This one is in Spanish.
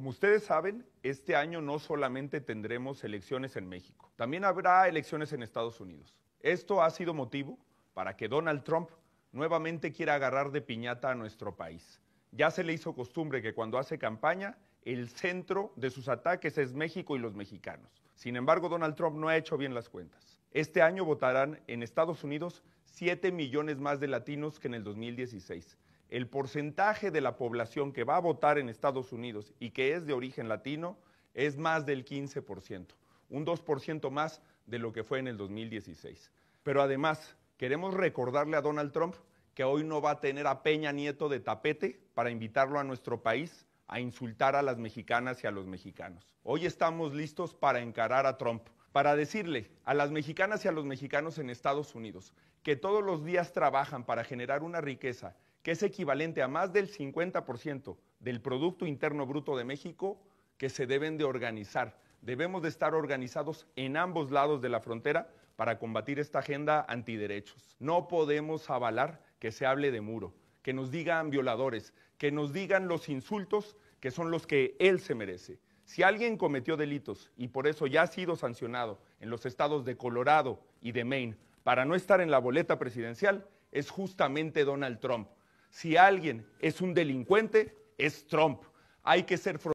Como ustedes saben, este año no solamente tendremos elecciones en México, también habrá elecciones en Estados Unidos. Esto ha sido motivo para que Donald Trump nuevamente quiera agarrar de piñata a nuestro país. Ya se le hizo costumbre que cuando hace campaña, el centro de sus ataques es México y los mexicanos. Sin embargo, Donald Trump no ha hecho bien las cuentas. Este año votarán en Estados Unidos 7 millones más de latinos que en el 2016 el porcentaje de la población que va a votar en Estados Unidos y que es de origen latino es más del 15%, un 2% más de lo que fue en el 2016. Pero además, queremos recordarle a Donald Trump que hoy no va a tener a Peña Nieto de tapete para invitarlo a nuestro país a insultar a las mexicanas y a los mexicanos. Hoy estamos listos para encarar a Trump, para decirle a las mexicanas y a los mexicanos en Estados Unidos que todos los días trabajan para generar una riqueza que es equivalente a más del 50% del Producto Interno Bruto de México, que se deben de organizar. Debemos de estar organizados en ambos lados de la frontera para combatir esta agenda antiderechos. No podemos avalar que se hable de muro, que nos digan violadores, que nos digan los insultos que son los que él se merece. Si alguien cometió delitos y por eso ya ha sido sancionado en los estados de Colorado y de Maine para no estar en la boleta presidencial, es justamente Donald Trump. Si alguien es un delincuente, es Trump. Hay que ser